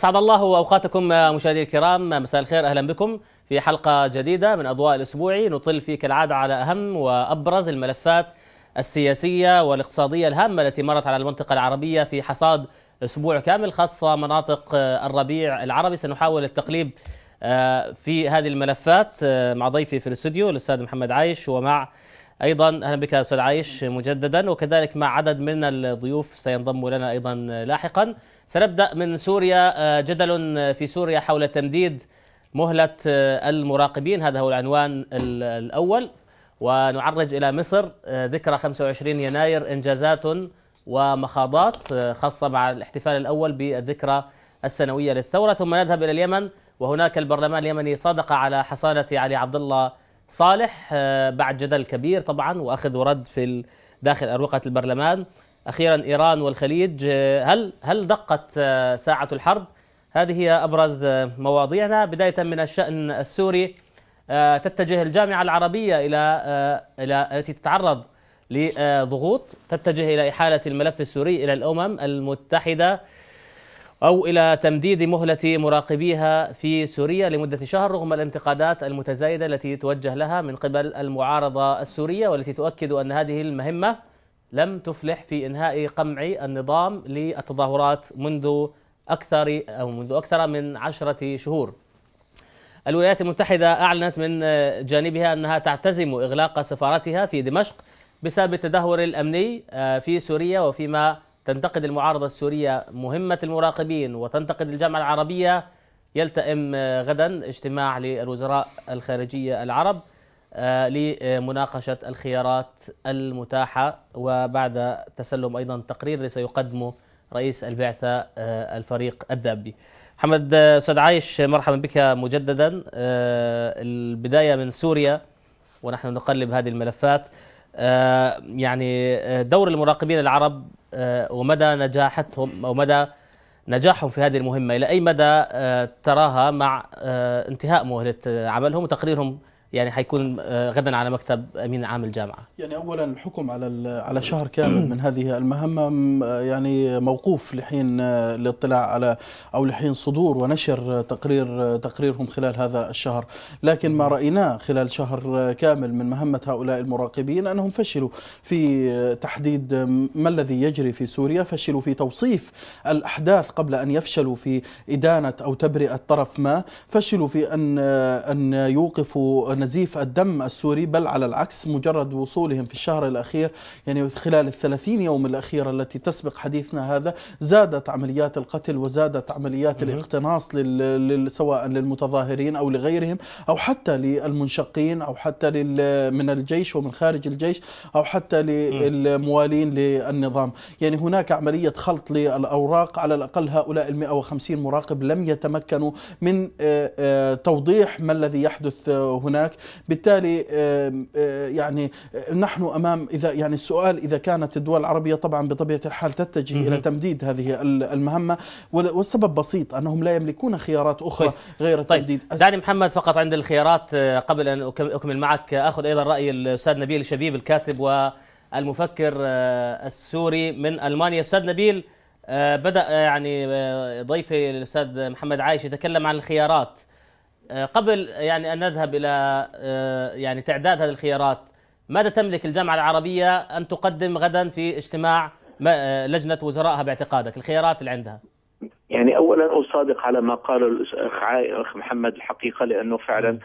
أسعد الله أوقاتكم آه، مشاهدي الكرام آه، مساء الخير أهلا بكم في حلقة جديدة من أضواء الأسبوعي نطل في كالعادة على أهم وأبرز الملفات السياسية والاقتصادية الهامة التي مرت على المنطقة العربية في حصاد أسبوع كامل خاصة مناطق آه، الربيع العربي سنحاول التقليب في هذه الملفات مع ضيفي في الاستوديو الأستاذ محمد عايش ومع ايضا اهلا بك استاذ عايش مجددا وكذلك مع عدد من الضيوف سينضموا لنا ايضا لاحقا سنبدا من سوريا آه، جدل في سوريا حول تمديد مهله آه، المراقبين هذا هو العنوان الاول ونعرج الى مصر آه، ذكرى 25 يناير انجازات ومخاضات خاصه مع الاحتفال الاول بالذكرى السنويه للثوره ثم نذهب الى اليمن وهناك البرلمان اليمني صادق على حصانه علي عبد الله صالح آه، بعد جدل كبير طبعا واخذ ورد في داخل اروقه البرلمان اخيرا ايران والخليج آه، هل هل دقت آه، ساعه الحرب؟ هذه هي ابرز مواضيعنا بدايه من الشان السوري تتجه الجامعه العربيه الى الى التي تتعرض لضغوط تتجه الى احاله الملف السوري الى الامم المتحده أو إلى تمديد مهلة مراقبيها في سوريا لمدة شهر رغم الانتقادات المتزايدة التي توجه لها من قبل المعارضة السورية والتي تؤكد أن هذه المهمة لم تفلح في إنهاء قمع النظام للتظاهرات منذ أكثر أو منذ أكثر من عشرة شهور الولايات المتحدة أعلنت من جانبها أنها تعتزم إغلاق سفارتها في دمشق بسبب التدهور الأمني آه، في سوريا وفيما تنتقد المعارضة السورية مهمة المراقبين وتنتقد الجامعة العربية يلتئم غدا اجتماع للوزراء الخارجية العرب آه، لمناقشة الخيارات المتاحة وبعد تسلم أيضا تقرير سيقدمه رئيس البعثة آه، الفريق الدابي محمد أستاذ عايش مرحبا بك مجددا آه، البداية من سوريا ونحن نقلب هذه الملفات يعني دور المراقبين العرب آه، ومدى نجاحتهم أو مدى نجاحهم في هذه المهمة إلى أي مدى آه، تراها مع آه، انتهاء مهلة عملهم وتقريرهم يعني حيكون آه، غدا على مكتب امين عام الجامعه يعني اولا الحكم على على شهر كامل من هذه المهمه يعني موقوف لحين آه، الاطلاع على او لحين صدور ونشر تقرير تقريرهم خلال هذا الشهر لكن ما رايناه خلال شهر كامل من مهمه هؤلاء المراقبين انهم فشلوا في تحديد ما الذي يجري في سوريا فشلوا في توصيف الاحداث قبل ان يفشلوا في ادانه او تبرئه طرف ما فشلوا في ان آه، ان يوقفوا نزيف الدم السوري بل على العكس مجرد وصولهم في الشهر الأخير يعني خلال الثلاثين يوم الأخيرة التي تسبق حديثنا هذا زادت عمليات القتل وزادت عمليات الاقتناص سواء للمتظاهرين أو لغيرهم أو حتى للمنشقين أو حتى من الجيش ومن خارج الجيش أو حتى للموالين للنظام يعني هناك عملية خلط للأوراق على الأقل هؤلاء ال 150 مراقب لم يتمكنوا من آه، آه، توضيح ما الذي يحدث هناك هناك بالتالي يعني نحن امام اذا يعني السؤال اذا كانت الدول العربيه طبعا بطبيعه الحال تتجه الى تمديد هذه المهمه والسبب بسيط انهم لا يملكون خيارات اخرى بس. غير طيب. دعني محمد فقط عند الخيارات قبل ان اكمل معك اخذ ايضا راي الاستاذ نبيل شبيب الكاتب و المفكر السوري من المانيا استاذ نبيل بدا يعني ضيفي الاستاذ محمد عايش يتكلم عن الخيارات آه، قبل يعني ان نذهب الى آه، يعني تعداد هذه الخيارات ماذا تملك الجامعه العربيه ان تقدم غدا في اجتماع آه، لجنه وزرائها باعتقادك الخيارات اللي عندها يعني اولا اصادق على ما قاله الاخ محمد الحقيقه لانه فعلا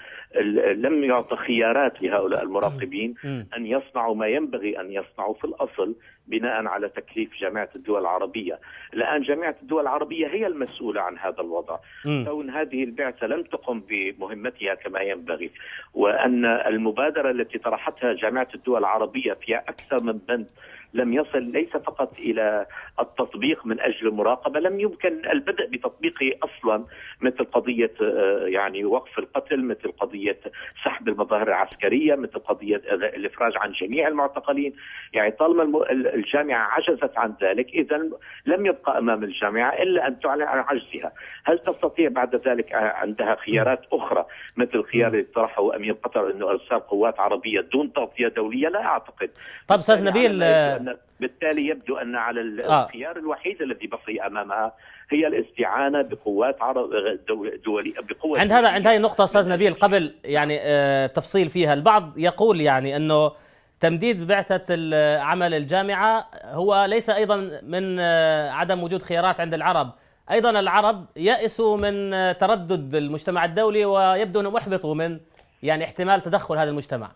لم يعطى خيارات لهؤلاء المراقبين ان يصنعوا ما ينبغي ان يصنعوا في الاصل بناء على تكليف جامعه الدول العربيه، الان جامعه الدول العربيه هي المسؤوله عن هذا الوضع، كون هذه البعثه لم تقم بمهمتها كما ينبغي، وان المبادره التي طرحتها جامعه الدول العربيه فيها اكثر من بند لم يصل ليس فقط إلى التطبيق من أجل المراقبة لم يمكن البدء بتطبيقه أصلا مثل قضية آه، يعني وقف القتل مثل قضية سحب المظاهر العسكرية مثل قضية الإفراج عن جميع المعتقلين يعني طالما الجامعة عجزت عن ذلك إذا لم يبقى أمام الجامعة إلا أن تعلن عن عجزها هل تستطيع بعد ذلك آه، عندها خيارات أخرى مثل الخيار اللي طرحه أمير قطر أنه إرسال قوات عربية دون تغطية دولية لا أعتقد طب أستاذ يعني نبيل لان بالتالي يبدو ان على آه. الخيار الوحيد الذي بقي امامها هي الاستعانه بقوات عرب دوليه بقوة عند هذا عند هذه النقطه استاذ نبيل قبل يعني آه، تفصيل فيها البعض يقول يعني انه تمديد بعثة عمل الجامعة هو ليس أيضا من آه، عدم وجود خيارات عند العرب أيضا العرب يأسوا من تردد المجتمع الدولي ويبدو أنهم أحبطوا من يعني احتمال تدخل هذا المجتمع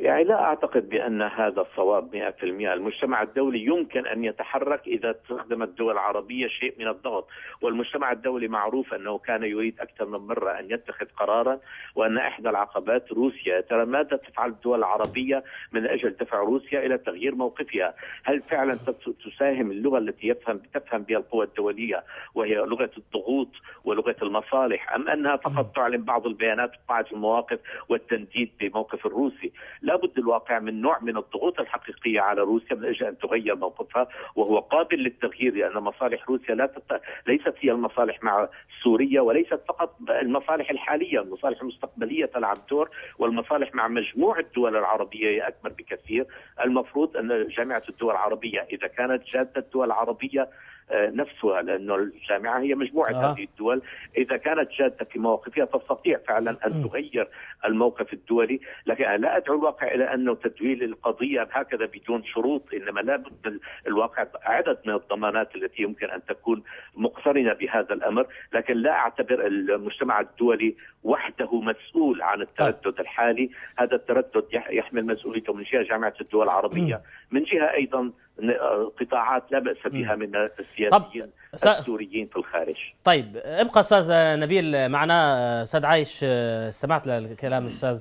يعني لا أعتقد بأن هذا الصواب 100% المجتمع الدولي يمكن أن يتحرك إذا استخدمت الدول العربية شيء من الضغط والمجتمع الدولي معروف أنه كان يريد أكثر من مرة أن يتخذ قرارا وأن إحدى العقبات روسيا ترى ماذا تفعل الدول العربية من أجل دفع روسيا إلى تغيير موقفها هل فعلا تساهم اللغة التي يفهم تفهم بها القوى الدولية وهي لغة الضغوط ولغة المصالح أم أنها فقط تعلن بعض البيانات وبعض المواقف والتنديد بموقف الروسي لابد الواقع من نوع من الضغوط الحقيقيه على روسيا من اجل ان تغير موقفها وهو قابل للتغيير لان مصالح روسيا لا تت... ليست هي المصالح مع سوريا وليست فقط المصالح الحاليه، المصالح المستقبليه تلعب دور والمصالح مع مجموعه الدول العربيه هي اكبر بكثير، المفروض ان جامعه الدول العربيه اذا كانت جاده الدول العربيه آه، نفسها لانه الجامعه هي مجموعه آه. هذه الدول اذا كانت جاده في مواقفها تستطيع فعلا ان تغير الموقف الدولي لكن لا ادعو الواقع الى انه تدويل القضيه هكذا بدون شروط انما لا بد الواقع عدد من الضمانات التي يمكن ان تكون مقترنه بهذا الامر لكن لا اعتبر المجتمع الدولي وحده مسؤول عن التردد آه. الحالي هذا التردد يحمل مسؤوليته من جهه جامعه الدول العربيه من جهه ايضا قطاعات لا بأس بها من السياسيين س... السوريين في الخارج طيب ابقى أستاذ نبيل معنا أستاذ عايش استمعت آه، لكلام الأستاذ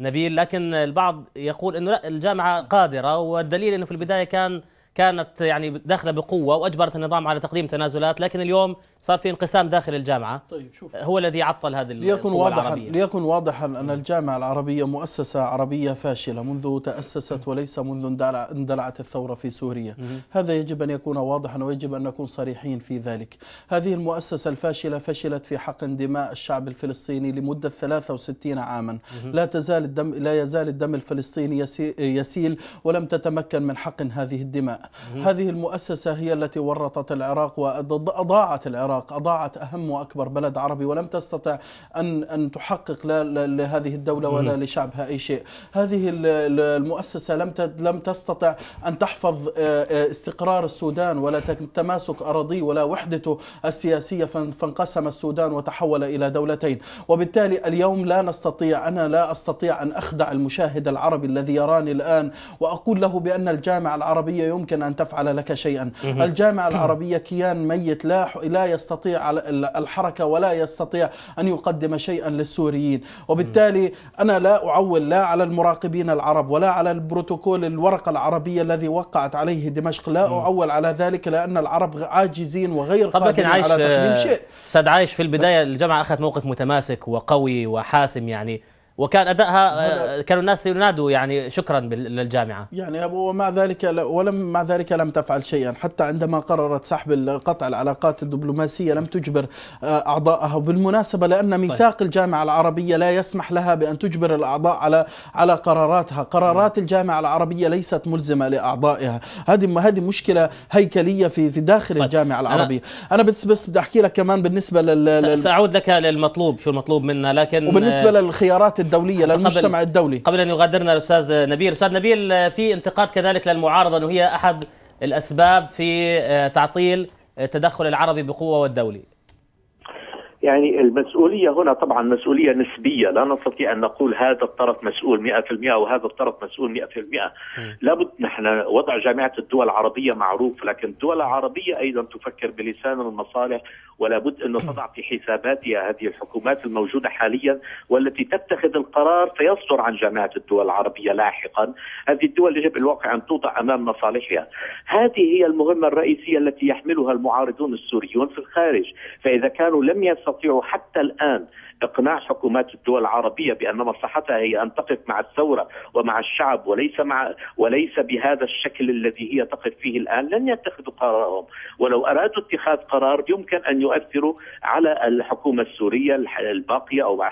نبيل لكن البعض يقول أنه لا الجامعة قادرة والدليل أنه في البداية كان كانت يعني داخله بقوه واجبرت النظام على تقديم تنازلات لكن اليوم صار في انقسام داخل الجامعه طيب شوف هو الذي عطل هذه ليكن واضحا العربية. ليكن واضحا ان الجامعه العربيه مؤسسه عربيه فاشله منذ تاسست وليس منذ اندلعت الثوره في سوريا هذا يجب ان يكون واضحا ويجب ان نكون صريحين في ذلك هذه المؤسسه الفاشله فشلت في حق دماء الشعب الفلسطيني لمده 63 عاما لا تزال الدم لا يزال الدم الفلسطيني يسيل ولم تتمكن من حقن هذه الدماء هذه المؤسسة هي التي ورطت العراق وأضاعت العراق أضاعت أهم وأكبر بلد عربي ولم تستطع أن أن تحقق لا لهذه الدولة ولا لشعبها أي شيء هذه المؤسسة لم لم تستطع أن تحفظ آه، آه، استقرار السودان ولا تماسك أراضيه ولا وحدته السياسية فانقسم السودان وتحول إلى دولتين وبالتالي اليوم لا نستطيع أنا لا أستطيع أن أخدع المشاهد العربي الذي يراني الآن وأقول له بأن الجامعة العربية يمكن يمكن أن تفعل لك شيئا الجامعة العربية كيان ميت لا لا يستطيع الحركة ولا يستطيع أن يقدم شيئا للسوريين وبالتالي أنا لا أعول لا على المراقبين العرب ولا على البروتوكول الورقة العربية الذي وقعت عليه دمشق لا أعول على ذلك لأن العرب عاجزين وغير قادرين على تقديم شيء سيد عايش في البداية الجامعة أخذت موقف متماسك وقوي وحاسم يعني وكان ادائها آه، كانوا الناس ينادوا يعني شكرا للجامعه يعني ومع ذلك ولم مع ذلك لم تفعل شيئا حتى عندما قررت سحب قطع العلاقات الدبلوماسيه لم تجبر آه، اعضائها بالمناسبه لان طيب. ميثاق طيب. الجامعه العربيه لا يسمح لها بان تجبر الاعضاء على على قراراتها قرارات الجامعه العربيه ليست ملزمه لاعضائها هذه هذه مشكله هيكليه في في داخل طيب. الجامعه العربيه انا, أنا بس بس بدي احكي لك كمان بالنسبه لل ساعود لك للمطلوب شو المطلوب منا لكن وبالنسبه للخيارات الدولية للمجتمع قبل الدولي قبل أن يغادرنا الأستاذ نبيل أستاذ نبيل في انتقاد كذلك للمعارضة أنه هي أحد الأسباب في آه، تعطيل التدخل آه، العربي بقوة والدولي يعني المسؤولية هنا طبعا مسؤولية نسبية لا نستطيع أن نقول هذا الطرف مسؤول 100% وهذا الطرف مسؤول 100% لابد نحن وضع جامعة الدول العربية معروف لكن الدول العربية أيضا تفكر بلسان المصالح ولا بد أن تضع في حساباتها هذه الحكومات الموجودة حاليا والتي تتخذ القرار فيصدر عن جماعة الدول العربية لاحقا هذه الدول يجب الواقع أن توضع أمام مصالحها هذه هي المهمة الرئيسية التي يحملها المعارضون السوريون في الخارج فإذا كانوا لم يستطيعوا حتى الآن اقناع حكومات الدول العربيه بان مصلحتها هي ان تقف مع الثوره ومع الشعب وليس مع وليس بهذا الشكل الذي هي تقف فيه الان لن يتخذوا قرارهم ولو ارادوا اتخاذ قرار يمكن ان يؤثروا على الحكومه السوريه الباقيه او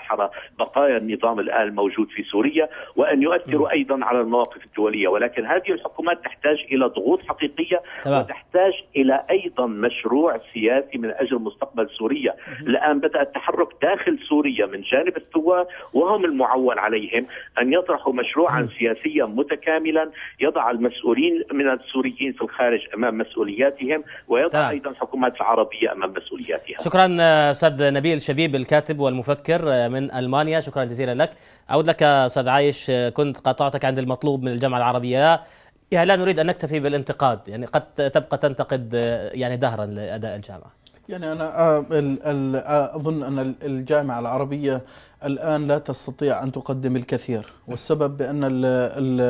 بقايا النظام الان الموجود في سوريا وان يؤثروا ايضا على المواقف الدوليه ولكن هذه الحكومات تحتاج الى ضغوط حقيقيه طبعا. وتحتاج الى ايضا مشروع سياسي من اجل مستقبل سوريا الان بدا التحرك داخل سوريا سوريا من جانب الثوار وهم المعول عليهم أن يطرحوا مشروعا سياسيا متكاملا يضع المسؤولين من السوريين في الخارج أمام مسؤولياتهم ويضع طبعا. أيضا الحكومات العربية أمام مسؤولياتها شكرا أستاذ نبيل شبيب الكاتب والمفكر من ألمانيا شكرا جزيلا لك أعود لك أستاذ عايش كنت قاطعتك عند المطلوب من الجامعة العربية يعني لا نريد أن نكتفي بالانتقاد يعني قد تبقى تنتقد يعني دهرا لأداء الجامعة يعني أنا آه، آه، أظن أن الجامعة العربية الآن لا تستطيع أن تقدم الكثير والسبب بأن الـ الـ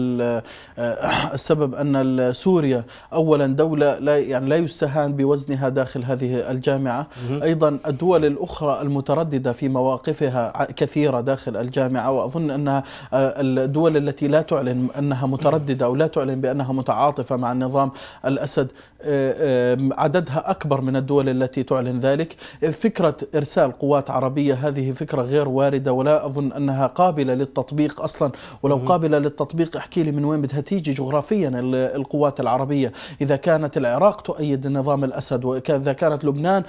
الـ آه، السبب أن سوريا أولا دولة لا يعني لا يستهان بوزنها داخل هذه الجامعة أيضا الدول الأخرى المترددة في مواقفها كثيرة داخل الجامعة وأظن أنها آه، الدول التي لا تعلن أنها مترددة أو لا تعلن بأنها متعاطفة مع النظام الأسد آه، عددها أكبر من الدول التي تعلن ذلك فكرة إرسال قوات عربية هذه فكرة غير غير وارده ولا اظن انها قابله للتطبيق اصلا ولو قابله للتطبيق احكي لي من وين بدها تيجي جغرافيا القوات العربيه اذا كانت العراق تؤيد نظام الاسد واذا كانت لبنان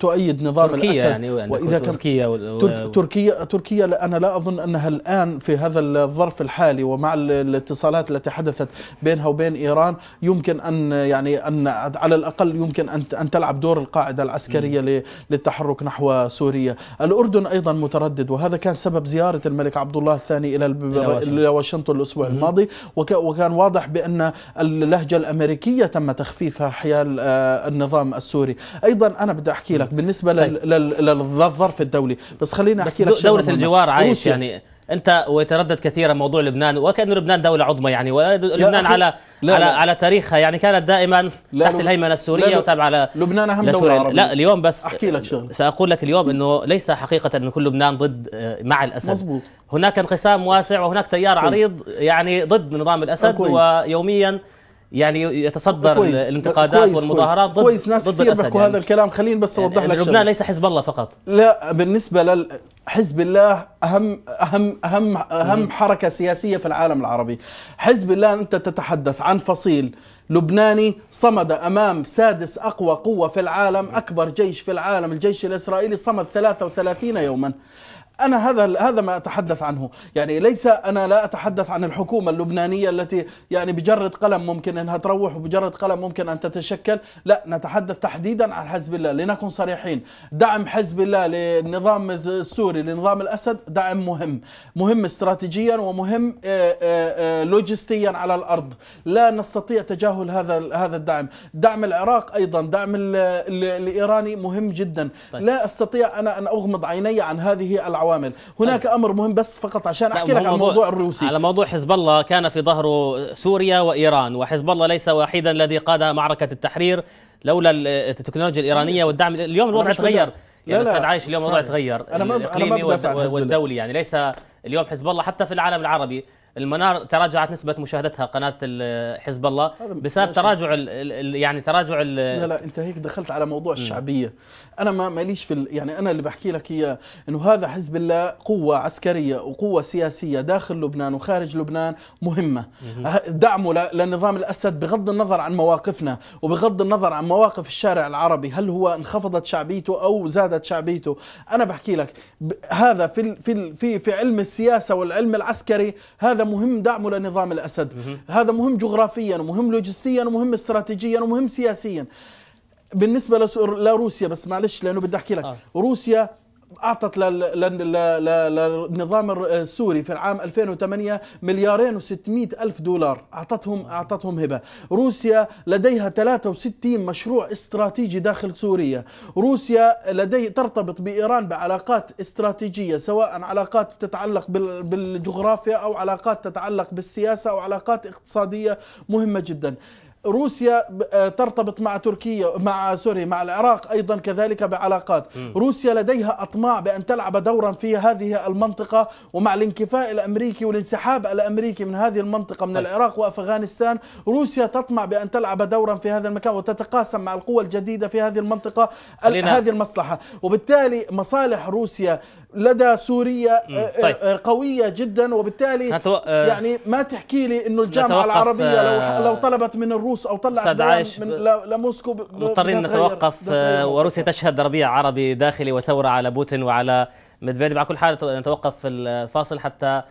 تؤيد نظام تركيا الاسد يعني واذا كانت تركيا و... تركيا تركيا انا لا اظن انها الان في هذا الظرف الحالي ومع الاتصالات التي حدثت بينها وبين ايران يمكن ان يعني ان على الاقل يمكن ان ان تلعب دور القاعده العسكريه للتحرك نحو سوريا الاردن ايضا متردد متردد وهذا كان سبب زيارة الملك عبد الله الثاني إلى, إلى واشنطن الأسبوع الماضي وكان واضح بأن اللهجة الأمريكية تم تخفيفها حيال آه، النظام السوري أيضا أنا بدي أحكي لك بالنسبة طيب. للظرف الدولي بس خليني أحكي لك دولة الجوار عايش يعني انت ويتردد كثيرا موضوع لبنان وكان لبنان دوله عظمى يعني ولبنان على لا على لا. على تاريخها يعني كانت دائما تحت الهيمنه السوريه وتابعه على لبنان اهم دوله عربية. لا اليوم بس احكي لك شغله ساقول لك اليوم انه ليس حقيقه انه كل لبنان ضد آه، مع الاسد مزبوط. هناك انقسام واسع وهناك تيار عريض يعني ضد نظام الاسد آه، ويوميا يعني يتصدر كويس. الانتقادات كويس والمظاهرات ضد كويس ناس ضد كثير بيحكوا يعني. هذا الكلام خليني بس اوضح يعني لك لبنان ليس حزب الله فقط لا بالنسبه لحزب الله اهم اهم اهم اهم مم. حركه سياسيه في العالم العربي حزب الله انت تتحدث عن فصيل لبناني صمد امام سادس اقوى قوه في العالم اكبر جيش في العالم الجيش الاسرائيلي صمد 33 يوما انا هذا هذا ما اتحدث عنه، يعني ليس انا لا اتحدث عن الحكومه اللبنانيه التي يعني بجره قلم ممكن انها تروح وبجره قلم ممكن ان تتشكل، لا نتحدث تحديدا عن حزب الله، لنكن صريحين، دعم حزب الله للنظام السوري لنظام الاسد دعم مهم، مهم استراتيجيا ومهم آه، آه، آه، لوجستيا على الارض، لا نستطيع تجاهل هذا هذا الدعم، دعم العراق ايضا، دعم الايراني مهم جدا، طيب. لا استطيع انا ان اغمض عيني عن هذه العوامل عوامل هناك أه. امر مهم بس فقط عشان احكي لك عن موضوع الروسي على موضوع حزب الله كان في ظهره سوريا وايران وحزب الله ليس وحيدا الذي قاد معركه التحرير لولا التكنولوجيا الايرانيه والدعم اليوم الوضع تغير يعني استاذ عايش اليوم الوضع تغير أنا ما الاقليمي والدولي يعني ليس اليوم حزب الله حتى في العالم العربي المنار تراجعت نسبة مشاهدتها قناة حزب الله بسبب تراجع الـ يعني تراجع ال لا لا انت هيك دخلت على موضوع الشعبية انا ما ماليش في ال... يعني انا اللي بحكي لك اياه انه هذا حزب الله قوه عسكريه وقوه سياسيه داخل لبنان وخارج لبنان مهمه أه، دعمه لنظام الاسد بغض النظر عن مواقفنا وبغض النظر عن مواقف الشارع العربي هل هو انخفضت شعبيته او زادت شعبيته انا بحكي لك هذا في في في في علم السياسه والعلم العسكري هذا مهم دعمه لنظام الاسد هذا مهم جغرافيا ومهم لوجستيا ومهم استراتيجيا ومهم سياسيا بالنسبه لروسيا بس معلش لانه بدي احكي لك آه. روسيا اعطت للنظام السوري في العام 2008 مليارين و600 الف دولار اعطتهم آه. اعطتهم هبه روسيا لديها 63 مشروع استراتيجي داخل سوريا روسيا لدي ترتبط بايران بعلاقات استراتيجيه سواء علاقات تتعلق بالجغرافيا او علاقات تتعلق بالسياسه او علاقات اقتصاديه مهمه جدا روسيا آه، ترتبط مع تركيا مع سوري مع العراق ايضا كذلك بعلاقات م. روسيا لديها اطماع بان تلعب دورا في هذه المنطقه ومع الانكفاء الامريكي والانسحاب الامريكي من هذه المنطقه من طيب. العراق وافغانستان روسيا تطمع بان تلعب دورا في هذا المكان وتتقاسم مع القوى الجديده في هذه المنطقه هذه المصلحه وبالتالي مصالح روسيا لدى سوريا آه، آه، طيب. قوية جدا وبالتالي نتو... يعني ما تحكي لي انه الجامعة العربية لو لو طلبت من الروس الروس او طلع عايش من لموسكو مضطرين نتوقف وروسيا تشهد ربيع عربي داخلي وثوره على بوتين وعلى مدفيديف على كل حال نتوقف في الفاصل حتى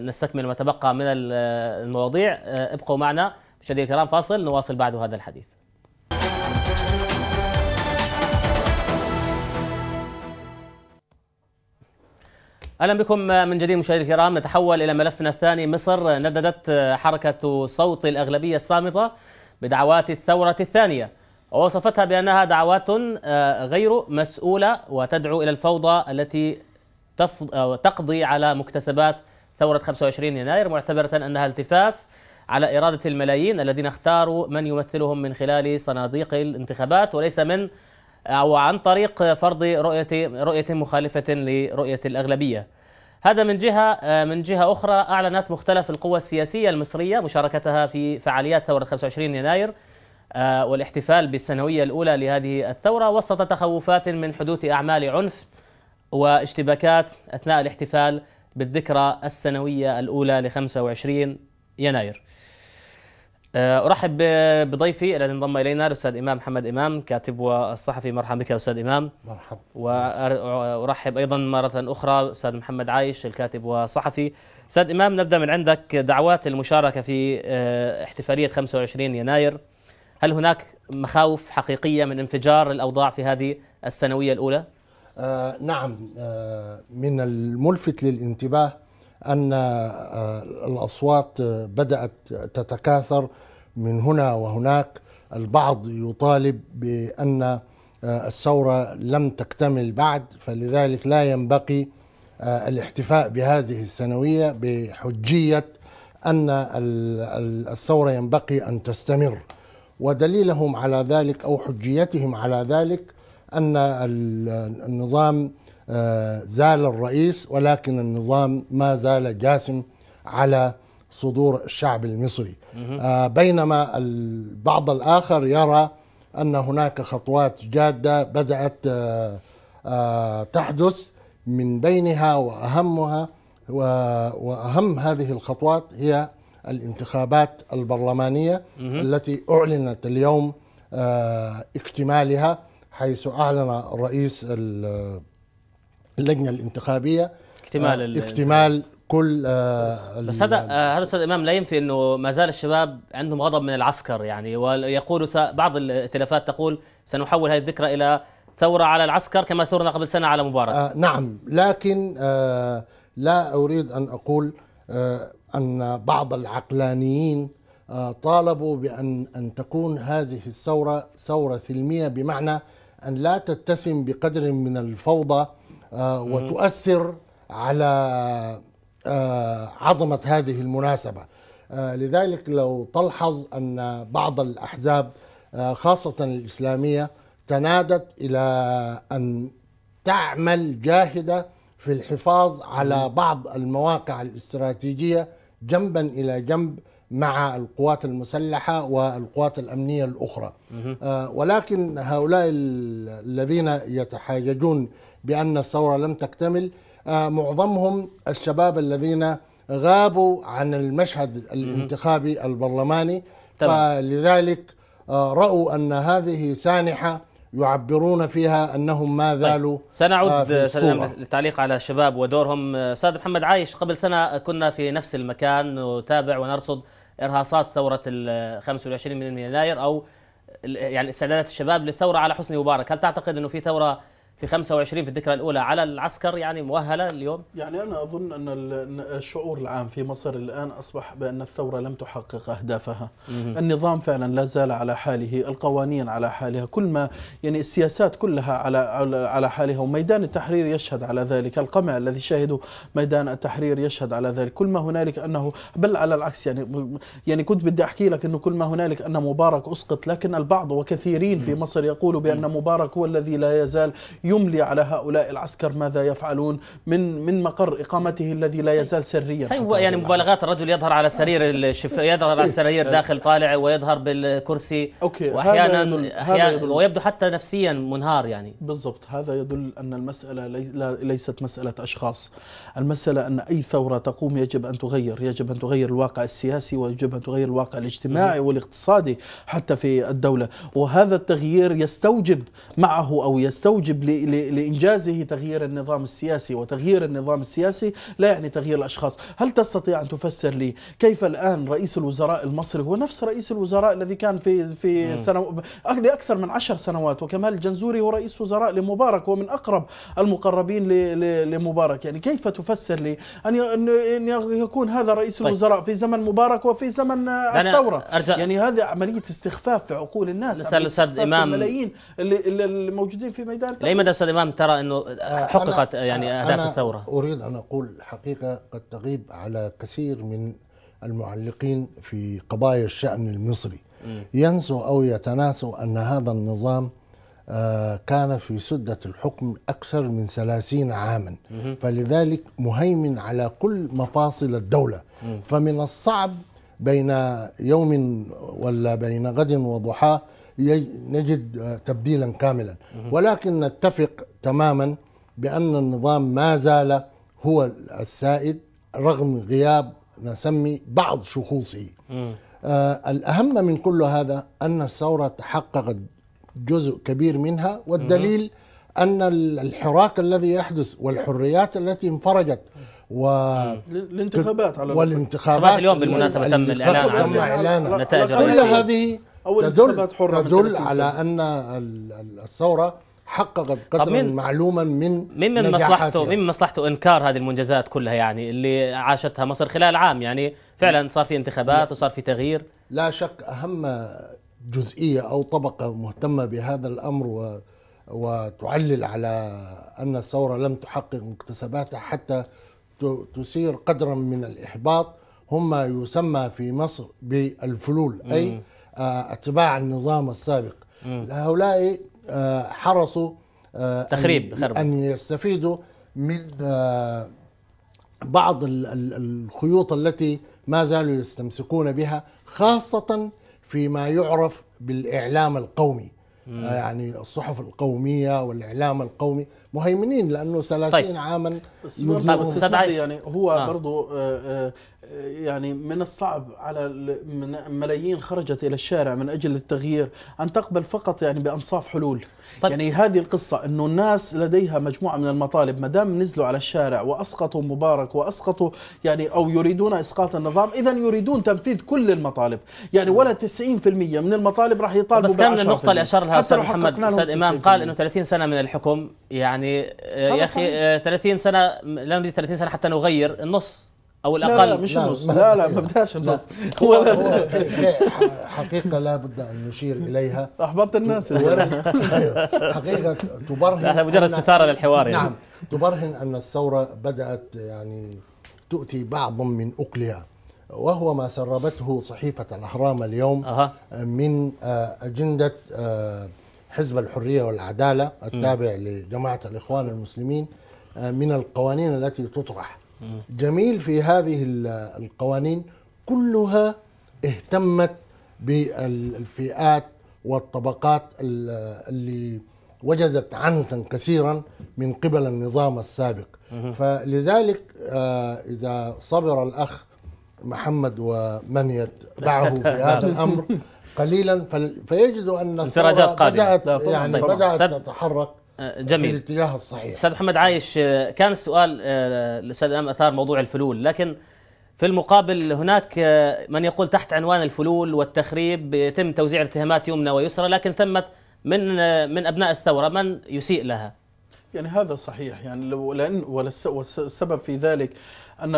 نستكمل ما تبقى من المواضيع أه، ابقوا معنا مشاهدينا الكرام فاصل نواصل بعد هذا الحديث اهلا بكم من جديد مشاهدينا الكرام نتحول الى ملفنا الثاني مصر نددت حركه صوت الاغلبيه الصامته بدعوات الثورة الثانية ووصفتها بأنها دعوات آه، غير مسؤولة وتدعو إلى الفوضى التي آه، تقضي على مكتسبات ثورة 25 يناير معتبرة أنها التفاف على إرادة الملايين الذين اختاروا من يمثلهم من خلال صناديق الانتخابات وليس من آه، أو عن طريق فرض رؤية رؤية مخالفة لرؤية الأغلبية هذا من جهة آه، من جهة أخرى أعلنت مختلف القوى السياسية المصرية مشاركتها في فعاليات ثورة 25 يناير آه، والاحتفال بالسنوية الأولى لهذه الثورة وسط تخوفات من حدوث أعمال عنف واشتباكات أثناء الاحتفال بالذكرى السنوية الأولى ل 25 يناير آه، ارحب بضيفي الذي انضم الينا الاستاذ امام محمد امام كاتب والصحفي مرحبا بك استاذ امام مرحبا وارحب ايضا مره اخرى استاذ محمد عايش الكاتب والصحفي استاذ امام نبدا من عندك دعوات المشاركه في آه، احتفاليه 25 يناير هل هناك مخاوف حقيقيه من انفجار الاوضاع في هذه السنويه الاولى آه نعم آه من الملفت للانتباه ان آه، الاصوات آه، بدات تتكاثر من هنا وهناك البعض يطالب بان آه، الثوره لم تكتمل بعد فلذلك لا ينبغي الاحتفاء بهذه السنويه بحجيه ان الثوره ينبغي ان تستمر ودليلهم على ذلك او حجيتهم على ذلك ان النظام آه، زال الرئيس ولكن النظام ما زال جاسم على صدور الشعب المصري آه، بينما البعض الآخر يرى أن هناك خطوات جادة بدأت آه، تحدث من بينها وأهمها وأهم هذه الخطوات هي الانتخابات البرلمانية التي أعلنت اليوم اكتمالها حيث أعلن الرئيس اللجنه الانتخابيه اكتمال آه اكتمال كل آه بس هذا آه هذا استاذ امام لا ينفي انه ما زال الشباب عندهم غضب من العسكر يعني ويقول بعض الائتلافات تقول سنحول هذه الذكرى الى ثوره على العسكر كما ثورنا قبل سنه على مبارك آه نعم لكن آه لا اريد ان اقول آه ان بعض العقلانيين آه طالبوا بان ان تكون هذه الثوره ثوره في المية بمعنى ان لا تتسم بقدر من الفوضى آه، وتؤثر على آه، عظمة هذه المناسبة آه، لذلك لو تلحظ أن بعض الأحزاب خاصة الإسلامية تنادت إلى أن تعمل جاهدة في الحفاظ على بعض المواقع الاستراتيجية جنبا إلى جنب مع القوات المسلحة والقوات الأمنية الأخرى ولكن هؤلاء الذين يتحاججون بأن الثورة لم تكتمل آه، معظمهم الشباب الذين غابوا عن المشهد الانتخابي البرلماني فلذلك آه، رأوا أن هذه سانحة يعبرون فيها أنهم ما طيب، زالوا طيب. سنعود للتعليق على الشباب ودورهم أستاذ محمد عايش قبل سنة كنا في نفس المكان نتابع ونرصد إرهاصات ثورة ال 25 من يناير أو يعني استعدادات الشباب للثورة على حسني مبارك هل تعتقد أنه في ثورة في 25 في الذكرى الاولى على العسكر يعني مؤهله اليوم؟ يعني انا اظن ان الشعور العام في مصر الان اصبح بان الثوره لم تحقق اهدافها. مم. النظام فعلا لا زال على حاله، القوانين على حالها، كل ما يعني السياسات كلها على على حالها وميدان التحرير يشهد على ذلك، القمع الذي شهده ميدان التحرير يشهد على ذلك، كل ما هنالك انه بل على العكس يعني يعني كنت بدي احكي لك انه كل ما هنالك ان مبارك اسقط لكن البعض وكثيرين في مصر يقولوا بان مبارك هو الذي لا يزال يملي على هؤلاء العسكر ماذا يفعلون من من مقر اقامته الذي لا يزال سريا يعني مبالغات الرجل يظهر على سرير آه. الشف... يظهر على السرير آه. داخل طالع ويظهر بالكرسي أوكي. واحيانا يدل... أحيانا يدل... ويبدو حتى نفسيا منهار يعني بالضبط هذا يدل ان المساله لي... ليست مساله اشخاص المساله ان اي ثوره تقوم يجب ان تغير يجب ان تغير الواقع السياسي ويجب ان تغير الواقع الاجتماعي والاقتصادي حتى في الدوله وهذا التغيير يستوجب معه او يستوجب لإنجازه تغيير النظام السياسي وتغيير النظام السياسي لا يعني تغيير الأشخاص هل تستطيع أن تفسر لي كيف الآن رئيس الوزراء المصري هو نفس رئيس الوزراء الذي كان في في سنو... لأكثر من عشر سنوات وكمال الجنزوري هو رئيس وزراء لمبارك ومن أقرب المقربين لمبارك يعني كيف تفسر لي أن يكون هذا رئيس طيب. الوزراء في زمن مبارك وفي زمن الثورة أرجع يعني هذه عملية استخفاف في عقول الناس نسأل الأستاذ إمام الملايين اللي الموجودين في ميدان الأيمن مدى استاذ امام ترى انه آه، حققت يعني اهداف أنا الثوره؟ اريد ان اقول حقيقه قد تغيب على كثير من المعلقين في قضايا الشان المصري ينسوا او يتناسوا ان هذا النظام آه، كان في سدة الحكم أكثر من ثلاثين عاما فلذلك مهيمن على كل مفاصل الدولة فمن الصعب بين يوم ولا بين غد وضحاه نجد آه، تبديلا كاملا ولكن نتفق تماما بأن النظام ما زال هو السائد رغم غياب نسمي بعض شخوصه آه الأهم من كل هذا أن الثورة تحققت جزء كبير منها والدليل أن الحراك الذي يحدث والحريات التي انفرجت و الانتخابات على والانتخابات اليوم بالمناسبه تم الاعلان عن إعلان نتائج كل هذه أو تدل, حره تدل على ان الثوره حققت قدرا من معلوما من من من مصلحته من مصلحته انكار هذه المنجزات كلها يعني اللي عاشتها مصر خلال عام يعني فعلا صار في انتخابات وصار في تغيير لا شك اهم جزئيه او طبقه مهتمه بهذا الامر و وتعلل على ان الثوره لم تحقق مكتسباتها حتى تثير قدرا من الاحباط هم يسمى في مصر بالفلول اي آه، اتباع النظام السابق م. هؤلاء آه، حرصوا آه، تخريب أن, أن يستفيدوا من بعض الخيوط التي ما زالوا يستمسكون بها خاصة فيما يعرف بالإعلام القومي مم. يعني الصحف القومية والإعلام القومي مهيمنين لأنه 30 طيب. عاما بس, طيب يعني هو آه. برضو يعني من الصعب على من ملايين خرجت الى الشارع من اجل التغيير ان تقبل فقط يعني بانصاف حلول طيب. يعني هذه القصه انه الناس لديها مجموعه من المطالب ما دام نزلوا على الشارع واسقطوا مبارك واسقطوا يعني او يريدون اسقاط النظام اذا يريدون تنفيذ كل المطالب يعني ولا 90% من المطالب راح يطالبوا بس كان النقطه اللي اشار لها استاذ محمد استاذ امام قال انه 30 سنه من الحكم يعني آه، يا اخي 30 آه، سنه لم 30 سنه حتى نغير النص او الاقل لا لا مش النص لا لا ما بدهاش النص هو, هو حقيقه لا بد ان نشير اليها احبطت الناس أيوة، حقيقه تبرهن احنا مجرد استثاره للحوار يعني نعم تبرهن ان الثوره بدات يعني تؤتي بعض من اكلها وهو ما سربته صحيفه الاهرام اليوم أه. من اجنده آه، حزب الحريه والعداله التابع لجماعه الاخوان المسلمين آه، من القوانين التي تطرح جميل في هذه القوانين كلها اهتمت بالفئات والطبقات اللي وجدت عنفا كثيرا من قبل النظام السابق فلذلك آه، إذا صبر الأخ محمد ومن يتبعه في هذا الأمر قليلا فيجد أن الثورة بدأت, يعني بدأت تتحرك آه، جميل في الاتجاه الصحيح استاذ محمد عايش آه، كان السؤال الاستاذ آه، امام اثار موضوع الفلول لكن في المقابل هناك من يقول تحت عنوان الفلول والتخريب يتم توزيع الاتهامات يمنى ويسرى لكن ثمة من من ابناء الثوره من يسيء لها يعني هذا صحيح يعني لو لان والسبب في ذلك أن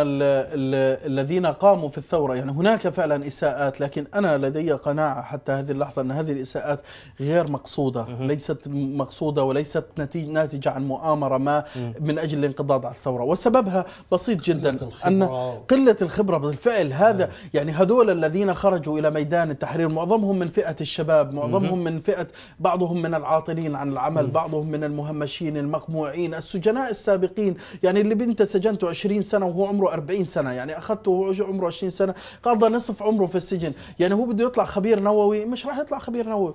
الذين قاموا في الثورة يعني هناك فعلا إساءات لكن أنا لدي قناعة حتى هذه اللحظة أن هذه الإساءات غير مقصودة ليست مقصودة وليست نتيجة ناتجة عن مؤامرة ما من أجل الانقضاض على الثورة وسببها بسيط جدا أن قلة الخبرة بالفعل هذا يعني هذول الذين خرجوا إلى ميدان التحرير معظمهم من فئة الشباب معظمهم من فئة بعضهم من العاطلين عن العمل بعضهم من المهمشين المقموعين السجناء السابقين يعني اللي بنت سجنته 20 سنة وهو عمره 40 سنه يعني اخذته وهو عمره 20 سنه قضى نصف عمره في السجن يعني هو بده يطلع خبير نووي مش راح يطلع خبير نووي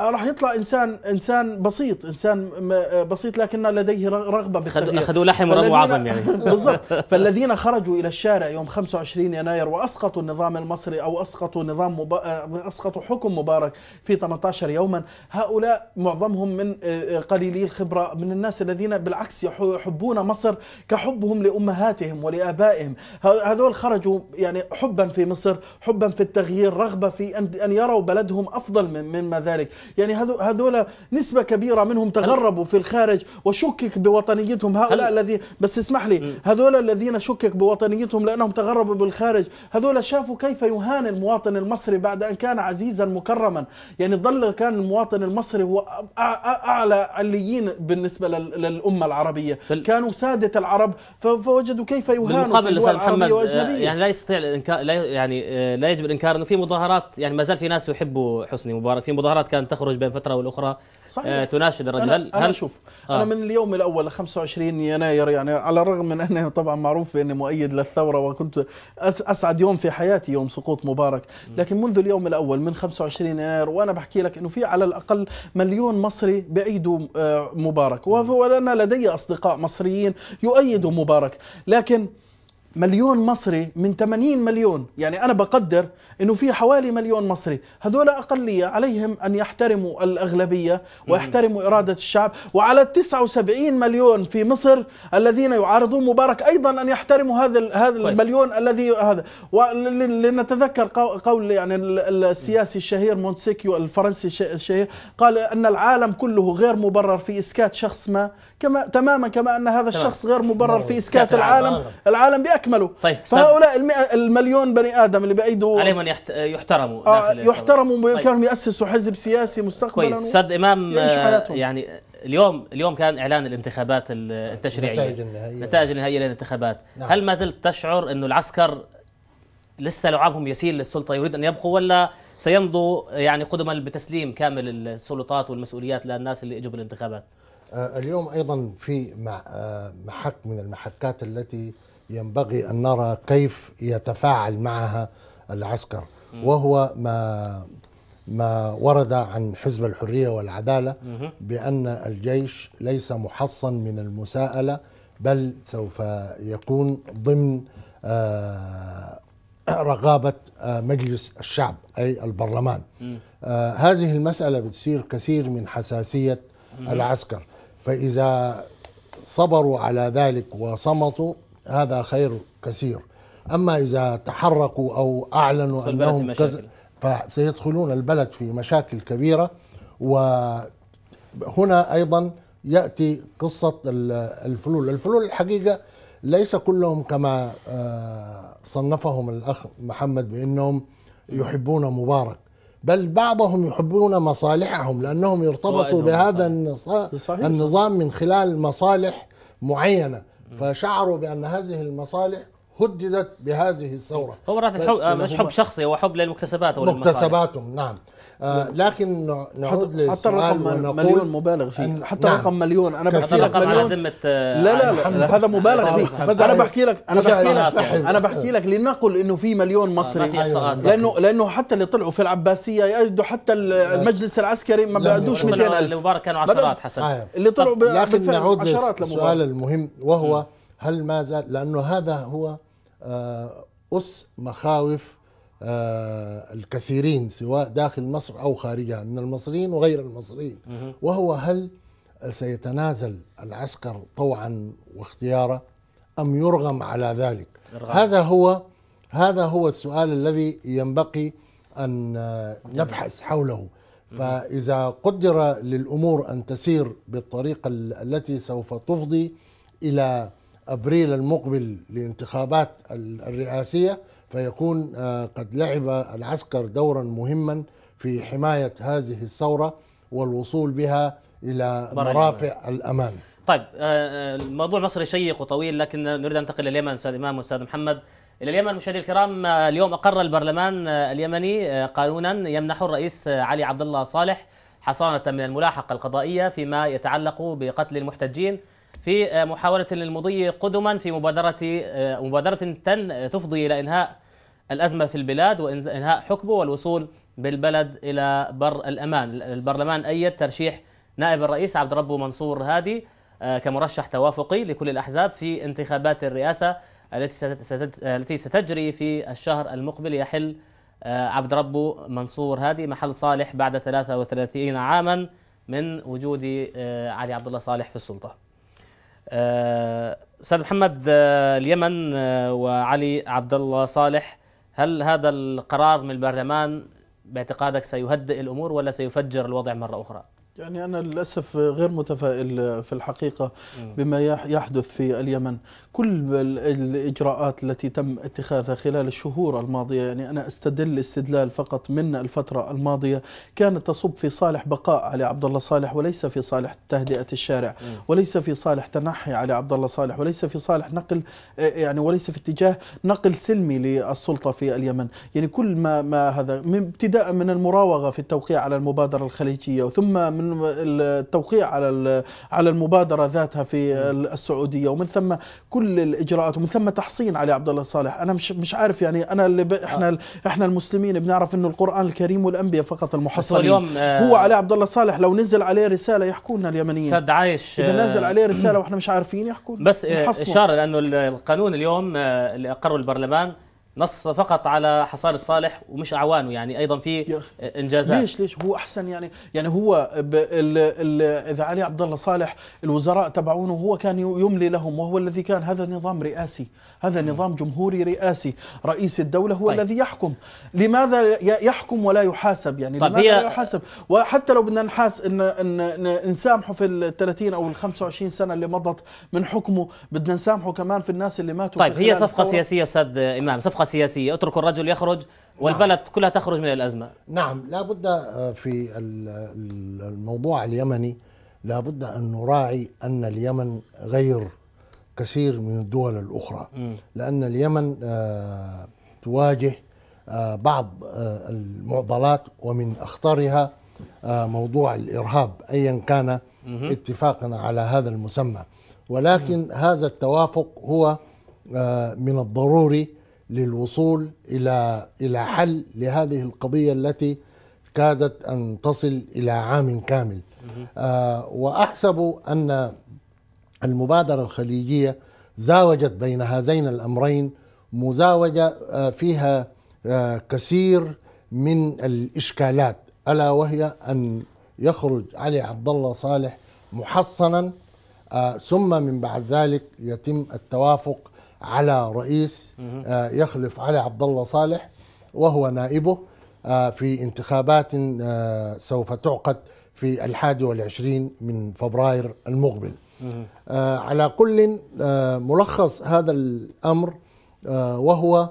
راح يطلع انسان انسان بسيط انسان آه، بسيط لكن لديه رغبه بالتغيير اخذوا لحم ورموا عظم يعني بالضبط فالذين خرجوا الى الشارع يوم 25 يناير واسقطوا النظام المصري او اسقطوا نظام آه، اسقطوا حكم مبارك في 18 يوما هؤلاء معظمهم من آه، قليلي الخبره من الناس الذين بالعكس يحبون مصر كحبهم لامهاتهم ولابائهم هذول خرجوا يعني حبا في مصر حبا في التغيير رغبه في ان يروا بلدهم افضل مما ذلك يعني هذول نسبة كبيرة منهم تغربوا في الخارج وشكك بوطنيتهم هؤلاء الذي بس اسمح لي هذول الذين شكك بوطنيتهم لأنهم تغربوا بالخارج هذول شافوا كيف يهان المواطن المصري بعد أن كان عزيزا مكرما يعني ظل كان المواطن المصري هو أعلى عليين بالنسبة للأمة العربية كانوا سادة العرب فوجدوا كيف يهانوا بالمقابل العربية محمد آه، يعني لا يستطيع الانكار لا يعني آه، لا يجب الانكار انه في مظاهرات يعني ما زال في ناس يحبوا حسني مبارك في مظاهرات كانت تخرج بين فتره والاخرى صحيح. آه، تناشد الرجل أنا هل انا شوف آه. انا من اليوم الاول 25 يناير يعني على الرغم من اني طبعا معروف باني مؤيد للثوره وكنت اسعد يوم في حياتي يوم سقوط مبارك لكن منذ اليوم الاول من 25 يناير وانا بحكي لك انه في على الاقل مليون مصري بيعيدوا آه، مبارك وانا لدي اصدقاء مصريين يؤيدوا مبارك لكن مليون مصري من 80 مليون يعني أنا بقدر أنه في حوالي مليون مصري هذول أقلية عليهم أن يحترموا الأغلبية ويحترموا إرادة الشعب وعلى 79 مليون في مصر الذين يعارضون مبارك أيضا أن يحترموا هذا هذا المليون الذي هذا ولنتذكر قول يعني السياسي الشهير مونتسيكيو الفرنسي الشهير قال أن العالم كله غير مبرر في إسكات شخص ما كما تماما كما أن هذا الشخص غير مبرر نعم. في إسكات العالم العالم بأكمله اكمله طيب فهؤلاء المئة المليون بني ادم اللي بايده عليهم ان يحترموا آه يحترموا بامكانهم طيب. ياسسوا حزب سياسي مستقبلا كويس سد امام آه، يعني اليوم اليوم كان اعلان الانتخابات التشريعيه النتائج النهائيه النتائج النهائيه للانتخابات نعم. هل ما زلت تشعر انه العسكر لسه لعابهم يسيل للسلطه يريد ان يبقوا ولا سيمضوا يعني قدما بتسليم كامل السلطات والمسؤوليات للناس اللي اجوا بالانتخابات آه، اليوم ايضا في آه، محك من المحكات التي ينبغي أن نرى كيف يتفاعل معها العسكر وهو ما ما ورد عن حزب الحرية والعدالة بأن الجيش ليس محصن من المساءلة بل سوف يكون ضمن آه، رقابة آه، مجلس الشعب أي البرلمان آه، هذه المسألة بتصير كثير من حساسية العسكر فإذا صبروا على ذلك وصمتوا هذا خير كثير أما إذا تحركوا أو أعلنوا أنهم كز... فسيدخلون البلد في مشاكل كبيرة وهنا أيضا يأتي قصة الفلول الفلول الحقيقة ليس كلهم كما آه، صنفهم الأخ محمد بأنهم يحبون مبارك بل بعضهم يحبون مصالحهم لانهم يرتبطوا بهذا النظام من خلال مصالح معينه فشعروا بان هذه المصالح هددت بهذه الثوره هو رافض حب آه، مش حب شخصي هو حب للمكتسبات او مكتسباتهم نعم آه نعم. لكن نعود للسؤال حتى مليون مبالغ فيه حتى نعم. رقم مليون انا بحكي لك مليون آه، لا لا, لا, لا هذا مبالغ فيه انا بحكي لك انا بحكي لك انا بحكي لك لنقل انه في مليون مصري أيوة. لانه لانه حتى اللي طلعوا في العباسيه يجدوا حتى المجلس العسكري ما بقدوش 200000 المبارك كانوا عشرات حسن آه. اللي طلعوا لكن نعود للسؤال المهم وهو نعم. هل ما زال لانه هذا هو آه، أس مخاوف آه، الكثيرين سواء داخل مصر او خارجها من المصريين وغير المصريين وهو هل سيتنازل العسكر طوعا واختيارا ام يرغم على ذلك يرغم. هذا هو هذا هو السؤال الذي ينبغي ان آه، نبحث حوله فاذا قدر للامور ان تسير بالطريقه التي سوف تفضي الى ابريل المقبل لانتخابات الرئاسيه فيكون آه، قد لعب العسكر دورا مهما في حماية هذه الثورة والوصول بها إلى مرافع الأمان طيب آه، آه، الموضوع مصري شيق وطويل لكن نريد أن ننتقل الى اليمن أستاذ إمام وأستاذ محمد إلى اليمن مشاهدي الكرام اليوم أقر البرلمان اليمني قانونا يمنح الرئيس علي عبد الله صالح حصانة من الملاحقة القضائية فيما يتعلق بقتل المحتجين في آه، محاولة للمضي قدما في مبادرة آه، مبادرة تن آه، تفضي إلى إنهاء الأزمة في البلاد وإنهاء حكمه والوصول بالبلد إلى بر الأمان البرلمان أيد ترشيح نائب الرئيس عبد ربه منصور هادي كمرشح توافقي لكل الأحزاب في انتخابات الرئاسة التي ستجري في الشهر المقبل يحل عبد ربه منصور هادي محل صالح بعد 33 عاما من وجود علي عبد الله صالح في السلطه آه، استاذ محمد آه، اليمن آه، وعلي عبد الله صالح هل هذا القرار من البرلمان باعتقادك سيهدئ الامور ولا سيفجر الوضع مره اخرى؟ يعني أنا للأسف غير متفائل في الحقيقة بما يحدث في اليمن كل الإجراءات التي تم اتخاذها خلال الشهور الماضية يعني أنا استدل استدلال فقط من الفترة الماضية كانت تصب في صالح بقاء علي عبد الله صالح وليس في صالح تهدئة الشارع وليس في صالح تنحي علي عبد الله صالح وليس في صالح نقل آه، آه، يعني وليس في اتجاه نقل سلمي للسلطة في اليمن يعني كل ما, ما هذا ابتداء من المراوغة في التوقيع على المبادرة الخليجية وثم من التوقيع على على المبادره ذاتها في السعوديه ومن ثم كل الاجراءات ومن ثم تحصين علي عبد الله صالح انا مش مش عارف يعني انا اللي ب... احنا آه. احنا المسلمين بنعرف انه القران الكريم والانبياء فقط المحصنين اليوم آه، هو علي عبد الله صالح لو نزل عليه رساله يحكونا اليمنيين سد عايش اذا نزل عليه آه، رساله واحنا مش عارفين يحكون بس اشاره لانه القانون اليوم اللي اقره البرلمان نص فقط على حصالة صالح ومش أعوانه يعني أيضا في إنجازات ليش ليش هو أحسن يعني يعني هو إذا علي عبد الله صالح الوزراء تبعونه هو كان يملي لهم وهو الذي كان هذا نظام رئاسي هذا نظام جمهوري رئاسي رئيس الدولة هو طيب. الذي يحكم لماذا يحكم ولا يحاسب يعني طيب لماذا لا يحاسب وحتى لو بدنا نحاس إن, إن, إن نسامحه في ال 30 أو ال 25 سنة اللي مضت من حكمه بدنا نسامحه كمان في الناس اللي ماتوا طيب هي صفقة سياسية أستاذ إمام صفقة سياسية اترك الرجل يخرج والبلد نعم. كلها تخرج من الأزمة نعم لا بد آه، في الموضوع اليمني لا بد أن نراعي أن اليمن غير كثير من الدول الأخرى م. لأن اليمن آه، تواجه آه، بعض المعضلات ومن أخطرها موضوع الإرهاب أيا كان اتفاقنا على هذا المسمى ولكن هذا التوافق هو من الضروري للوصول الى الى حل لهذه القضيه التي كادت ان تصل الى عام كامل آه، واحسب ان المبادره الخليجيه زاوجت بين هذين الامرين مزاوجه آه، فيها آه، كثير من الاشكالات الا وهي ان يخرج علي عبد الله صالح محصنا ثم من بعد ذلك يتم التوافق على رئيس آه، يخلف علي عبد الله صالح وهو نائبه آه، في انتخابات آه، سوف تعقد في الحادي والعشرين من فبراير المقبل على كل ملخص هذا الأمر وهو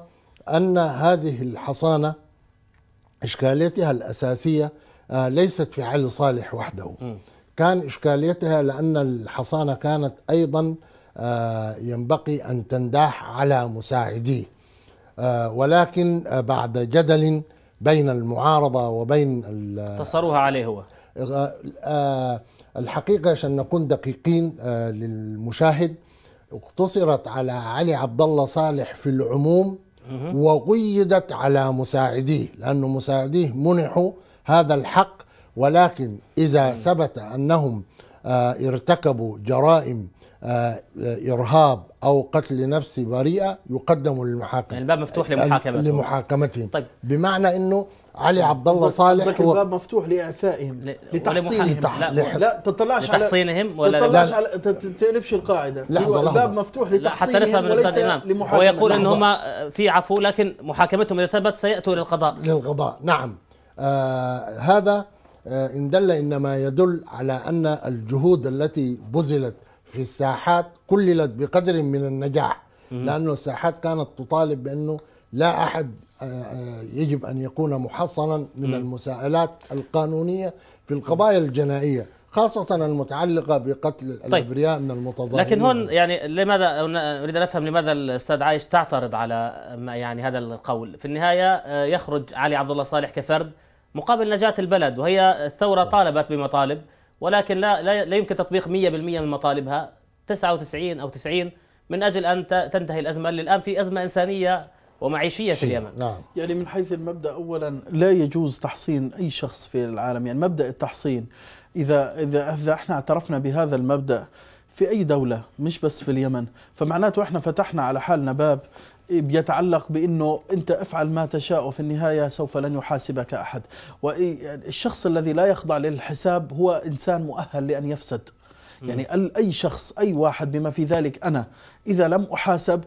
أن هذه الحصانة إشكاليتها الأساسية ليست في علي صالح وحده كان إشكاليتها لأن الحصانة كانت أيضا آه، ينبغي أن تنداح على مساعديه آه، ولكن آه، بعد جدل بين المعارضة وبين اقتصروها عليه هو الحقيقة عشان نكون دقيقين للمشاهد اقتصرت على علي عبد الله صالح في العموم وقيدت على مساعديه لأنه مساعديه منحوا هذا الحق ولكن إذا ثبت أنهم ارتكبوا جرائم ارهاب او قتل نفس بريئه يقدم للمحاكمه يعني الباب مفتوح لمحاكمتهم لمحاكمتهم طيب بمعنى انه علي طيب. عبد الله صالح هو الباب مفتوح لاعفائهم لتحصينهم لتح... لا, لا تطلعش على تحصينهم ولا تطلعش على تقلبش القاعده لحظة لحظة. الباب مفتوح لتحصينهم حتى نفهم من الاستاذ امام هو يقول ان هم في عفو لكن محاكمتهم اذا ثبت سياتوا للقضاء للقضاء نعم آه هذا آه ان دل انما يدل على ان الجهود التي بذلت في الساحات قللت بقدر من النجاح لانه الساحات كانت تطالب بانه لا احد آه، آه، يجب ان يكون محصنا من المساءلات القانونيه في القضايا الجنائيه خاصة المتعلقة بقتل طيب. الأبرياء من المتظاهرين لكن هون يعني لماذا أريد أن أفهم لماذا الأستاذ عايش تعترض على يعني هذا القول في النهاية آه، يخرج علي عبد الله صالح كفرد مقابل نجاة البلد وهي الثورة صح. طالبت بمطالب ولكن لا لا, لا يمكن تطبيق 100% من مطالبها 99 او 90 من اجل ان تنتهي الازمه اللي الان في ازمه انسانيه ومعيشيه في اليمن نعم. يعني من حيث المبدا اولا لا يجوز تحصين اي شخص في العالم يعني مبدا التحصين اذا اذا اذا احنا اعترفنا بهذا المبدا في اي دوله مش بس في اليمن فمعناته احنا فتحنا على حالنا باب بيتعلق بانه انت افعل ما تشاء وفي النهايه سوف لن يحاسبك احد والشخص الذي لا يخضع للحساب هو انسان مؤهل لان يفسد يعني اي شخص اي واحد بما في ذلك انا اذا لم احاسب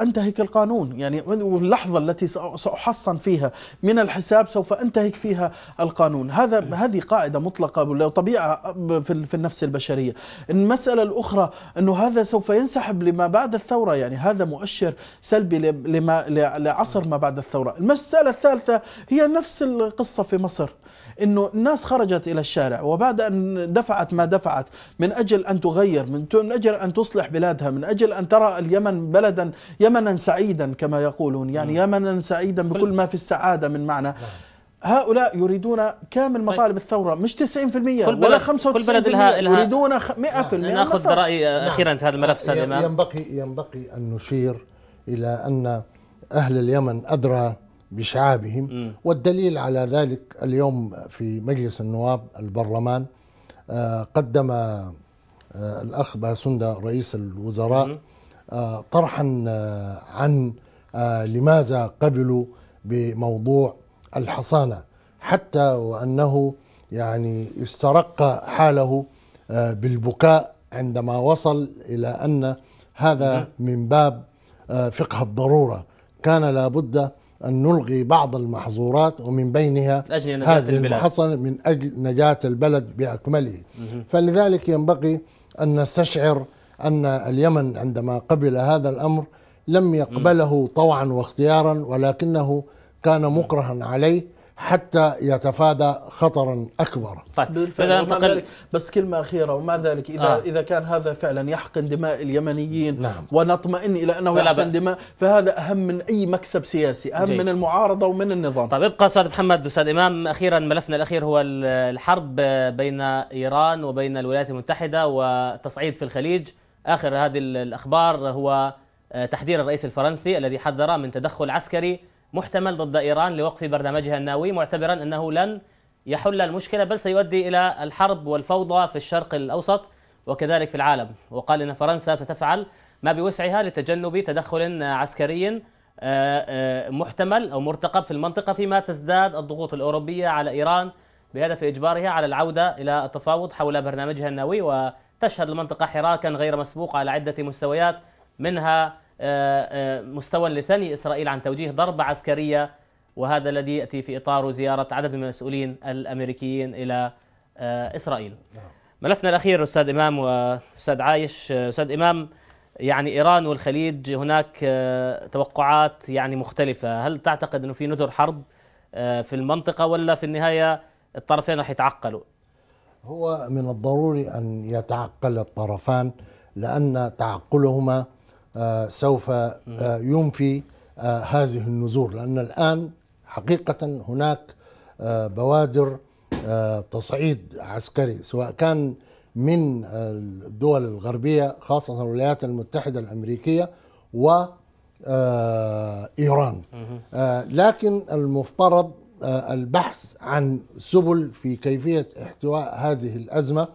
انتهك القانون يعني اللحظه التي ساحصن فيها من الحساب سوف انتهك فيها القانون هذا هذه قاعده مطلقه وطبيعه في النفس البشريه المساله الاخرى انه هذا سوف ينسحب لما بعد الثوره يعني هذا مؤشر سلبي لما لعصر ما بعد الثوره المساله الثالثه هي نفس القصه في مصر انه الناس خرجت الى الشارع وبعد ان دفعت ما دفعت من اجل ان تغير من اجل ان تصلح بلادها من اجل ان ترى اليمن بلدا يمنا سعيدا كما يقولون يعني نعم. يمنا سعيدا بكل ما في السعاده من معنى نعم. هؤلاء يريدون كامل طيب. مطالب الثورة مش 90% كل ولا 95% كل بلد لها يريدون 100% نعم، ناخذ رايي أخيرا في هذا الملف آه، سالم ينبغي ينبغي أن نشير إلى أن أهل اليمن أدرى بشعابهم والدليل على ذلك اليوم في مجلس النواب البرلمان آه، قدم آه، الأخ باسندا رئيس الوزراء آه، طرحا عن لماذا قبلوا بموضوع الحصانة حتى وأنه يعني استرق حاله بالبكاء عندما وصل إلى أن هذا من باب فقه الضرورة كان لابد أن نلغي بعض المحظورات ومن بينها أجل هذه المحصنة من أجل نجاة البلد بأكمله فلذلك ينبغي أن نستشعر أن اليمن عندما قبل هذا الأمر لم يقبله طوعا واختيارا ولكنه كان مكرها عليه حتى يتفادى خطرا اكبر. طيب بالفعل إذا بس كلمه اخيره ومع ذلك اذا آه. اذا كان هذا فعلا يحقن دماء اليمنيين نعم. ونطمئن الى انه يحقن دماء فهذا اهم من اي مكسب سياسي، اهم جي. من المعارضه ومن النظام. طيب ابقى استاذ محمد استاذ امام اخيرا ملفنا الاخير هو الحرب بين ايران وبين الولايات المتحده وتصعيد في الخليج، اخر هذه الاخبار هو آه، تحذير الرئيس الفرنسي الذي حذر من تدخل عسكري محتمل ضد إيران لوقف برنامجها النووي معتبرا أنه لن يحل المشكلة بل سيؤدي إلى الحرب والفوضى في الشرق الأوسط وكذلك في العالم وقال إن فرنسا ستفعل ما بوسعها لتجنب تدخل عسكري آه، آه، محتمل أو مرتقب في المنطقة فيما تزداد الضغوط الأوروبية على إيران بهدف إجبارها على العودة إلى التفاوض حول برنامجها النووي وتشهد المنطقة حراكا غير مسبوق على عدة مستويات منها مستوى لثني إسرائيل عن توجيه ضربة عسكرية وهذا الذي يأتي في إطار زيارة عدد من المسؤولين الأمريكيين إلى آه، إسرائيل نعم. ملفنا الأخير أستاذ إمام وأستاذ عايش أستاذ إمام يعني إيران والخليج هناك آه، توقعات يعني مختلفة هل تعتقد أنه في نذر حرب آه، في المنطقة ولا في النهاية الطرفين راح يتعقلوا هو من الضروري أن يتعقل الطرفان لأن تعقلهما آه، سوف آه، ينفي آه، هذه النذور لأن الآن حقيقة هناك بوادر تصعيد عسكري سواء كان من الدول الغربية خاصة الولايات المتحدة الأمريكية و إيران لكن المفترض البحث عن سبل في كيفية احتواء هذه الأزمة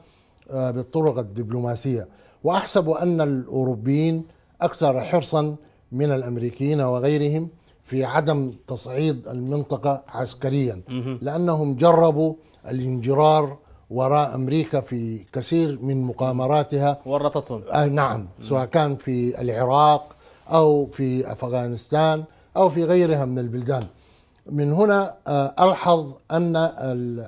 بالطرق الدبلوماسية وأحسب أن الأوروبيين أكثر حرصا من الأمريكيين وغيرهم في عدم تصعيد المنطقة عسكريا لأنهم جربوا الانجرار وراء امريكا في كثير من مقامراتها ورطتهم آه نعم سواء كان في العراق او في افغانستان او في غيرها من البلدان من هنا آه، الحظ ان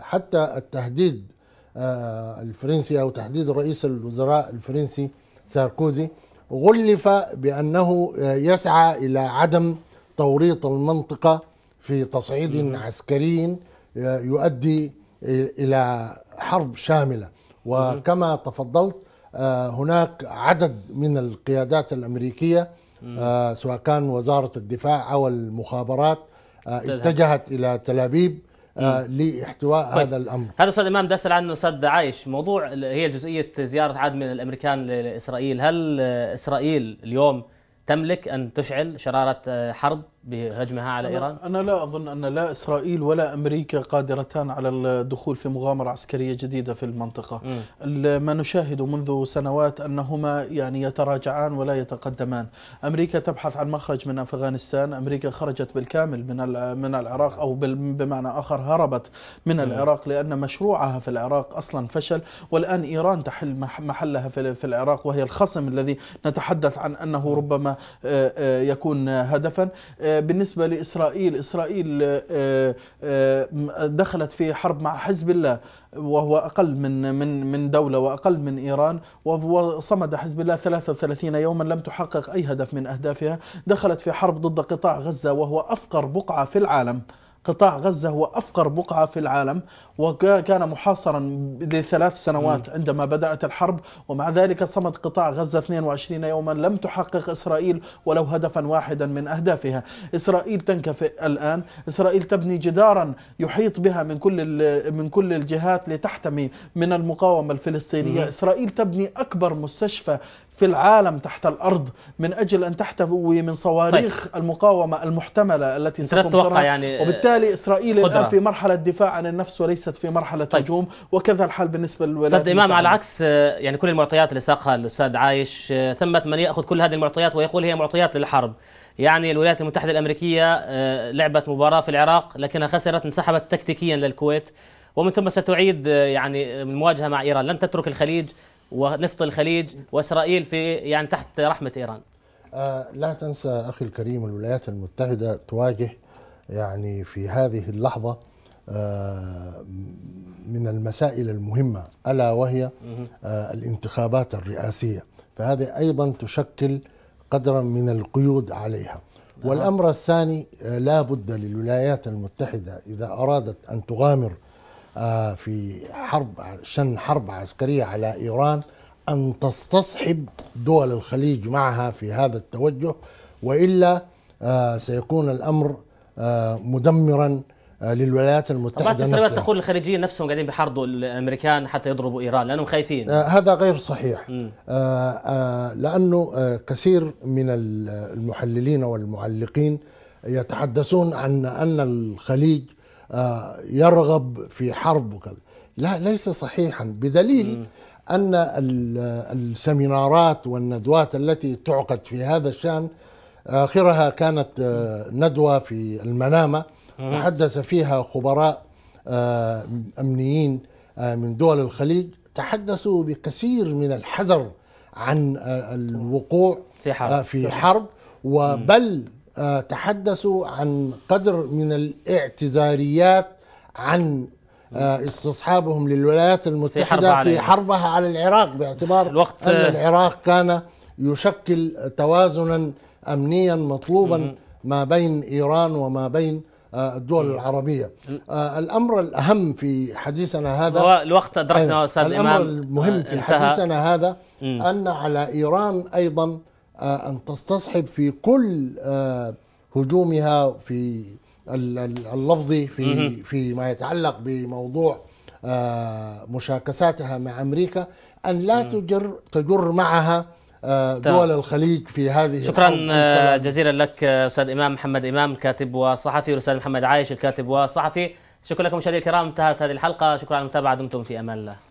حتى التهديد آه، الفرنسي او تهديد رئيس الوزراء الفرنسي ساركوزي غلف بأنه يسعى إلى عدم توريط المنطقة في تصعيد عسكري آه، يؤدي إلى حرب شاملة وكما تفضلت آه، هناك عدد من القيادات الأمريكية آه، سواء كان وزارة الدفاع أو المخابرات اتجهت إلى تل أبيب آه، لاحتواء هذا الامر هذا استاذ امام دسل عنه استاذ عايش موضوع هي جزئيه زياره عدد من الامريكان لاسرائيل هل اسرائيل اليوم تملك ان تشعل شراره آه، حرب بهجمها على أنا إيران؟ أنا لا أظن أن لا إسرائيل ولا أمريكا قادرتان على الدخول في مغامرة عسكرية جديدة في المنطقة م. ما نشاهد منذ سنوات أنهما يعني يتراجعان ولا يتقدمان أمريكا تبحث عن مخرج من أفغانستان أمريكا خرجت بالكامل من من العراق أو بمعنى آخر هربت من م. العراق لأن مشروعها في العراق أصلا فشل والآن إيران تحل محلها في العراق وهي الخصم الذي نتحدث عن أنه ربما آه، آه، يكون هدفا آه، بالنسبة لإسرائيل إسرائيل آه، آه، دخلت في حرب مع حزب الله وهو أقل من من من دولة وأقل من إيران وصمد حزب الله 33 يوما لم تحقق أي هدف من أهدافها دخلت في حرب ضد قطاع غزة وهو أفقر بقعة في العالم قطاع غزة هو أفقر بقعة في العالم وكان محاصرا لثلاث سنوات عندما بدأت الحرب ومع ذلك صمد قطاع غزة 22 يوما لم تحقق إسرائيل ولو هدفا واحدا من أهدافها إسرائيل تنكفئ الآن إسرائيل تبني جدارا يحيط بها من كل من كل الجهات لتحتمي من المقاومة الفلسطينية إسرائيل تبني أكبر مستشفى في العالم تحت الارض من اجل ان تحتوي من صواريخ طيب. المقاومه المحتمله التي ستتوقع يعني وبالتالي اسرائيل قدرة. الان في مرحله دفاع عن النفس وليست في مرحله طيب. هجوم وكذا الحال بالنسبه للولايات استاذ امام على العكس آه، يعني كل المعطيات اللي ساقها الاستاذ عايش آه، ثمه من ياخذ كل هذه المعطيات ويقول هي معطيات للحرب يعني الولايات المتحده الامريكيه آه، لعبت مباراه في العراق لكنها خسرت انسحبت تكتيكيا للكويت ومن ثم ستعيد يعني المواجهه مع ايران لن تترك الخليج ونفط الخليج واسرائيل في يعني تحت رحمه ايران. آه لا تنسى اخي الكريم الولايات المتحده تواجه يعني في هذه اللحظه آه من المسائل المهمه الا وهي آه الانتخابات الرئاسيه فهذه ايضا تشكل قدرا من القيود عليها. نعم. والامر الثاني آه، لا بد للولايات المتحده اذا ارادت ان تغامر آه، في حرب شن حرب عسكرية على إيران أن تستصحب دول الخليج معها في هذا التوجه وإلا آه، سيكون الأمر آه، مدمرا للولايات المتحده طبعا التسريبات تقول الخليجيين نفسهم قاعدين بحرضوا الامريكان حتى يضربوا ايران لانهم خايفين هذا غير صحيح لانه كثير من المحللين والمعلقين يتحدثون عن ان الخليج آه، يرغب في حرب وكذا لا ليس صحيحا بدليل أن السمينارات والندوات التي تعقد في هذا الشأن آخرها كانت آه، ندوة في المنامة تحدث فيها خبراء آه، أمنيين من دول الخليج تحدثوا بكثير من الحذر عن الوقوع في حرب, في حرب وبل آه، تحدثوا عن قدر من الاعتذاريات عن آه، استصحابهم للولايات المتحدة في, في حربها على العراق باعتبار الوقت أن العراق كان يشكل توازنا أمنيا مطلوبا ما بين إيران وما بين آه، الدول العربية الأمر الأهم في حديثنا هذا هو الوقت أدركنا أستاذ الأمر المهم في حديثنا هذا أن على إيران أيضا آه، أن تستصحب في كل آه، هجومها في اللفظي في فيما يتعلق بموضوع آه، مشاكساتها مع امريكا ان لا تجر تجر معها دول الخليج في هذه شكرا جزيلا لك استاذ امام محمد امام كاتب وصحفي والاستاذ محمد عايش الكاتب والصحفي شكرا لكم مشاهدينا الكرام انتهت هذه الحلقه شكرا على المتابعه دمتم في امان الله